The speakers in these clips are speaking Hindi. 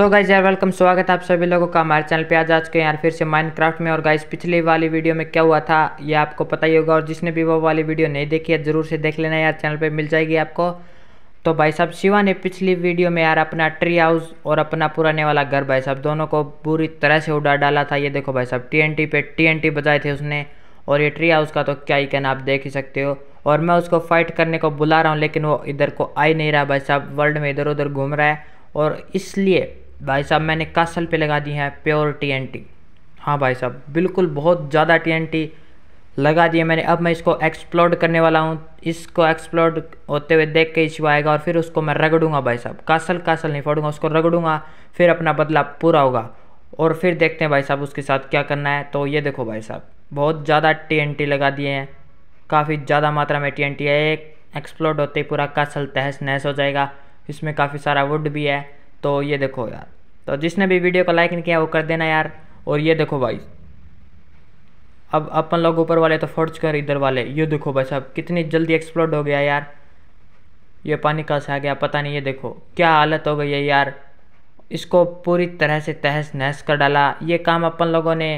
सो गाइज यार वेलकम स्वागत है आप सभी लोगों का हमारे चैनल पे आज आज के यार फिर से माइनक्राफ्ट में और गाइज पिछली वाली वीडियो में क्या हुआ था ये आपको पता ही होगा और जिसने भी वो वाली वीडियो नहीं देखी है ज़रूर से देख लेना यार चैनल पे मिल जाएगी आपको तो भाई साहब शिवा ने पिछली वीडियो में यार अपना ट्री हाउस और अपना पुराने वाला घर भाई साहब दोनों को पूरी तरह से उड़ा डाला था ये देखो भाई साहब टी पे टी बजाए थे उसने और ये ट्री हाउस का तो क्या ही कहना आप देख ही सकते हो और मैं उसको फाइट करने को बुला रहा हूँ लेकिन वो इधर को आ ही नहीं रहा भाई साहब वर्ल्ड में इधर उधर घूम रहा है और इसलिए भाई साहब मैंने कासल पे लगा दी है प्योर टीएनटी हाँ भाई साहब बिल्कुल बहुत ज़्यादा टीएनटी लगा दिए मैंने अब मैं इसको एक्सप्लोड करने वाला हूँ इसको एक्सप्लोड होते हुए देख के इशू आएगा और फिर उसको मैं रगड़ूंगा भाई साहब कासल कासल नहीं फोड़ूंगा उसको रगड़ूंगा फिर अपना बदला पूरा होगा और फिर देखते हैं भाई साहब उसके साथ क्या करना है तो ये देखो भाई साहब बहुत ज़्यादा टी लगा दिए हैं काफ़ी ज़्यादा मात्रा में टी है एक एक्सप्लोड होते ही पूरा कासल तहस नहस हो जाएगा इसमें काफ़ी सारा वुड भी है तो ये देखो यार तो जिसने भी वीडियो को लाइक नहीं किया वो कर देना यार और ये देखो भाई अब अपन लोग ऊपर वाले तो कर इधर वाले ये देखो भाई साहब कितनी जल्दी एक्सप्लोड हो गया यार ये पानी कहाँ से आ गया पता नहीं ये देखो क्या हालत हो गई है यार इसको पूरी तरह से तहस नहस कर डाला ये काम अपन लोगों ने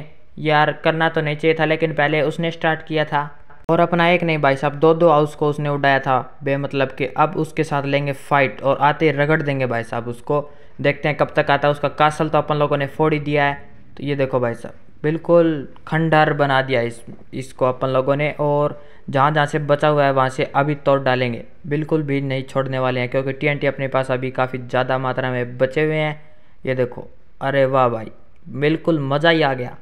यार करना तो नहीं चाहिए था लेकिन पहले उसने स्टार्ट किया था और अपना एक नहीं भाई साहब दो दो हाउस को उसने उड़ाया था बे मतलब कि अब उसके साथ लेंगे फाइट और आते रगड़ देंगे भाई साहब उसको देखते हैं कब तक आता है उसका कासल तो अपन लोगों ने फोड़ ही दिया है तो ये देखो भाई साहब बिल्कुल खंडहर बना दिया इस इसको अपन लोगों ने और जहाँ जहाँ से बचा हुआ है वहाँ से अभी तोड़ डालेंगे बिल्कुल भी नहीं छोड़ने वाले हैं क्योंकि टी अपने पास अभी काफ़ी ज़्यादा मात्रा में बचे हुए हैं ये देखो अरे वाह भाई बिल्कुल मज़ा ही आ गया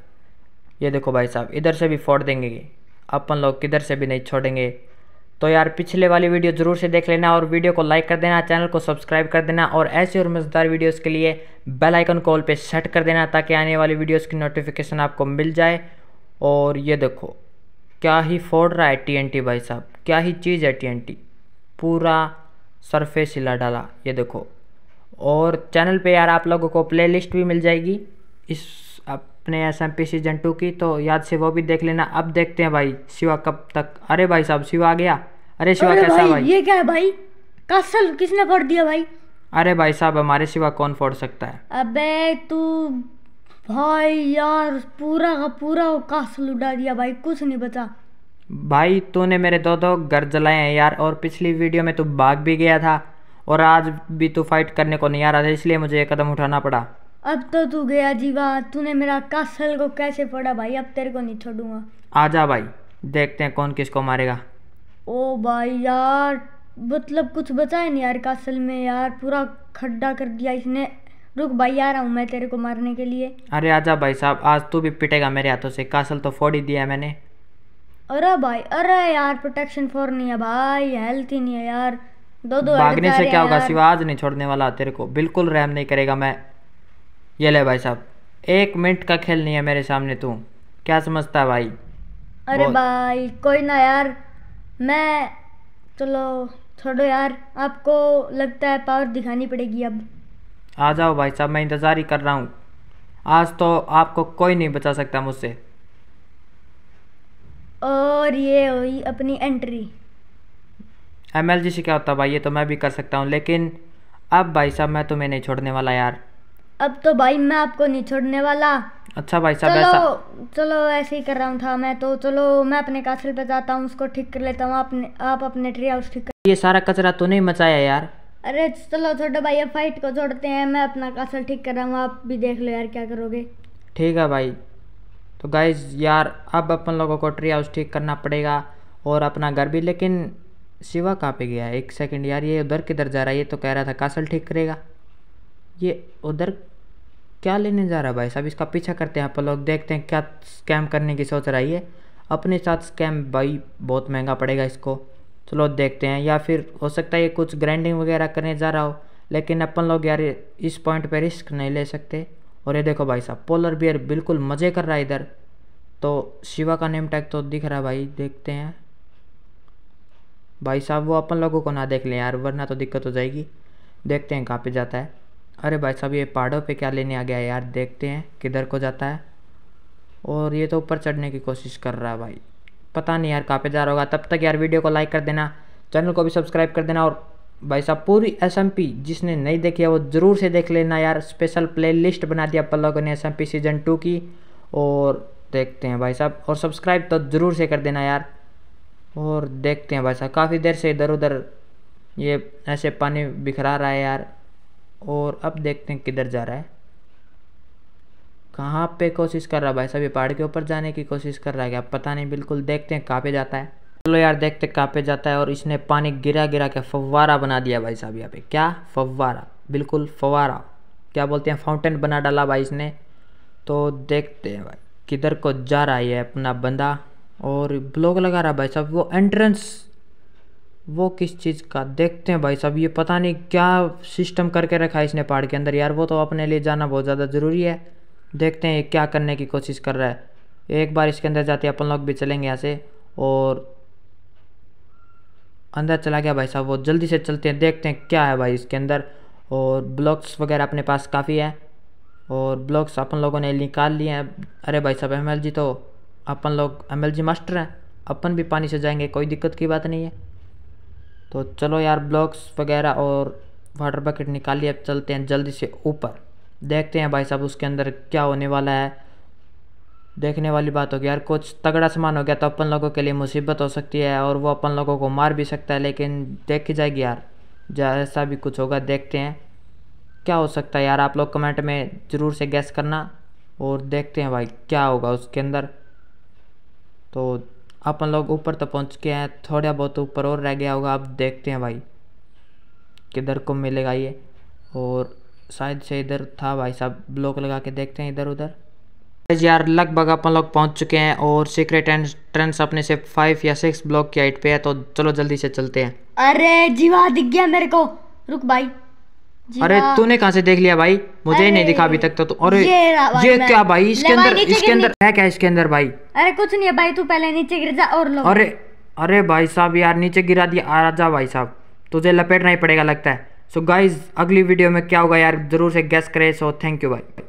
ये देखो भाई साहब इधर से भी फोड़ देंगे अपन लोग किधर से भी नहीं छोड़ेंगे तो यार पिछले वाली वीडियो ज़रूर से देख लेना और वीडियो को लाइक कर देना चैनल को सब्सक्राइब कर देना और ऐसे और मज़ेदार वीडियोस के लिए बेल आइकन कॉल पे सेट कर देना ताकि आने वाली वीडियोस की नोटिफिकेशन आपको मिल जाए और ये देखो क्या ही फोड़ रहा है टीएनटी भाई साहब क्या ही चीज़ है टी पूरा सरफेस हिला डाला ये देखो और चैनल पर यार आप लोगों को लिस्ट भी मिल जाएगी इस अपने S M P season two की तो याद से वो भी देख लेना अब देखते हैं भाई शिवा कब तक अरे भाई साहब शिवा आ गया अरे शिवा अरे कैसा भाई, भाई ये क्या है भाई कसल किसने फोड़ दिया भाई अरे भाई साहब हमारे सिवा कौन फोड़ सकता है अबे तू भाई यार पूरा का पूरा कसल उड़ा दिया भाई कुछ नहीं बचा भाई तूने मेरे दो दो घर जलाए हैं यार और पिछली वीडियो में तू भाग भी गया था और आज भी तू फाइट करने को नहीं आ रहा था इसलिए मुझे ये कदम उठाना पड़ा अब तो तू गया जीवा तूने मेरा कासल को कैसे फोड़ा भाई अब तेरे को नहीं छोड़ूंगा आजा भाई देखते हैं कौन किसको मारेगा ओ भाई यार मतलब कुछ बचा है नहीं यार कासल में यार पूरा खड्डा कर दिया इसने रुक भाई आ रहा हूँ मैं तेरे को मारने के लिए अरे आजा भाई साहब आज तू भी पिटेगा मेरे हाथों से कासल तो फोड़ ही दिया मैंने अरे भाई अरे यार प्रोटेक्शन फोर नहीं है भाई हेल्थ ही नहीं है यार दो दो भागने से क्या होगा शिवाज नहीं छोड़ने वाला तेरे को बिल्कुल रहम नहीं करेगा मैं ये ले भाई साहब एक मिनट का खेल नहीं है मेरे सामने तू क्या समझता है भाई अरे भाई कोई ना यार मैं चलो छोड़ो यार आपको लगता है पावर दिखानी पड़ेगी अब आ जाओ भाई साहब मैं इंतज़ार ही कर रहा हूँ आज तो आपको कोई नहीं बचा सकता मुझसे और ये हुई अपनी एंट्री एम एल जी से क्या होता भाई ये तो मैं भी कर सकता हूँ लेकिन अब भाई साहब मैं तुम्हें नहीं छोड़ने वाला यार अब तो भाई मैं आपको नहीं छोड़ने वाला अच्छा भाई साहब चलो चलो ऐसे ही कर रहा हूँ था मैं तो चलो मैं अपने कासिल पे जाता हूँ उसको ठीक कर लेता हूँ आपने आप अपने ट्री हाउस ठीक कर ये सारा कचरा तो नहीं मचाया यार अरे चलो छोटे भाई फाइट को छोड़ते हैं मैं अपना कासिल ठीक कर रहा हूँ आप भी देख लो यार क्या करोगे ठीक है भाई तो गाइज यार अब अपन लोगों को ट्री हाउस ठीक करना पड़ेगा और अपना घर भी लेकिन शिवा कहाँ पे गया एक सेकंड यार ये उधर किधर जा रहा है ये तो कह रहा था कासल ठीक करेगा ये उधर क्या लेने जा रहा है भाई साहब इसका पीछा करते हैं आप लोग देखते हैं क्या स्कैम करने की सोच रहा है ये अपने साथ स्कैम भाई बहुत महंगा पड़ेगा इसको चलो देखते हैं या फिर हो सकता है ये कुछ ग्राइंडिंग वगैरह करने जा रहा हो लेकिन अपन लोग यार इस पॉइंट पे रिस्क नहीं ले सकते और ये देखो भाई साहब पोलर बियर बिल्कुल मज़े कर रहा है इधर तो शिवा का नेम टैग तो दिख रहा है भाई देखते हैं भाई साहब वो अपन लोगों को ना देख लें यार वरना तो दिक्कत हो जाएगी देखते हैं कहाँ पे जाता है अरे भाई साहब ये पहाड़ों पे क्या लेने आ गया यार देखते हैं किधर को जाता है और ये तो ऊपर चढ़ने की कोशिश कर रहा है भाई पता नहीं यार कहाँ पे जा रहा होगा तब तक यार वीडियो को लाइक कर देना चैनल को भी सब्सक्राइब कर देना और भाई साहब पूरी एस जिसने नहीं देखी है वो ज़रूर से देख लेना यार स्पेशल प्ले बना दिया पल्लव ने एस सीजन टू की और देखते हैं भाई साहब और सब्सक्राइब तो ज़रूर से कर देना यार और देखते हैं भाई साहब काफ़ी देर से इधर उधर ये ऐसे पानी बिखरा रहा है यार और अब देखते हैं किधर जा रहा है कहाँ पे कोशिश कर रहा है भाई साहब ये पहाड़ के ऊपर जाने की कोशिश कर रहा है क्या पता नहीं बिल्कुल देखते हैं कहाँ पे जाता है चलो यार देखते कहाँ पे जाता है और इसने पानी गिरा गिरा के फव्वारा बना दिया भाई साहब यहाँ पे क्या फव्वारा बिल्कुल फव्वारा क्या बोलते हैं फाउंटेन बना डाला भाई इसने तो देखते हैं भाई किधर को जा रहा है अपना बंदा और ब्लॉग लगा रहा भाई साहब वो एंट्रेंस वो किस चीज़ का देखते हैं भाई साहब ये पता नहीं क्या सिस्टम करके रखा है इसने पहाड़ के अंदर यार वो तो अपने लिए जाना बहुत ज़्यादा ज़रूरी है देखते हैं ये क्या करने की कोशिश कर रहा है एक बार इसके अंदर जाते अपन लोग भी चलेंगे यहाँ से और अंदर चला गया भाई साहब वो जल्दी से चलते हैं देखते हैं क्या है भाई इसके अंदर और ब्लॉक्स वगैरह अपने पास काफ़ी है और ब्लॉक्स अपन लोगों ने निकाल लिए हैं अरे भाई साहब एम तो अपन लोग एम मास्टर हैं अपन भी पानी से जाएंगे कोई दिक्कत की बात नहीं है तो चलो यार ब्लॉक्स वगैरह और वाटर बकेट निकालिए अब चलते हैं जल्दी से ऊपर देखते हैं भाई साहब उसके अंदर क्या होने वाला है देखने वाली बात होगी यार कुछ तगड़ा सामान हो गया तो अपन लोगों के लिए मुसीबत हो सकती है और वो अपन लोगों को मार भी सकता है लेकिन देखी जाएगी यार जैसा भी कुछ होगा देखते हैं क्या हो सकता है यार आप लोग कमेंट में ज़रूर से गैस करना और देखते हैं भाई क्या होगा उसके अंदर तो अपन लोग ऊपर तो पहुंच गए हैं थोड़ा बहुत ऊपर और रह गया होगा आप देखते हैं भाई किधर को मिलेगा ये और शायद से इधर था भाई साहब ब्लॉक लगा के देखते हैं इधर उधर यार लगभग अपन लोग पहुंच चुके हैं और सीक्रेट एंट्रेंस अपने से फाइव या सिक्स ब्लॉक की हाइट पे है तो चलो जल्दी से चलते हैं अरे जीवा दिख गया मेरे को रुक भाई अरे हाँ। तूने कहा से देख लिया भाई मुझे ही नहीं दिखा अभी तक तो, तो और ये, ये क्या भाई इसके अंदर इसके अंदर है क्या इसके अंदर भाई अरे कुछ नहीं है भाई तू पहले नीचे गिर जा और लो अरे अरे भाई साहब यार नीचे गिरा दिया आ जा भाई साहब तुझे लपेटना ही पड़ेगा लगता है सो गाइज अगली वीडियो में क्या होगा यार जरूर से गैस करे सो थैंक यू भाई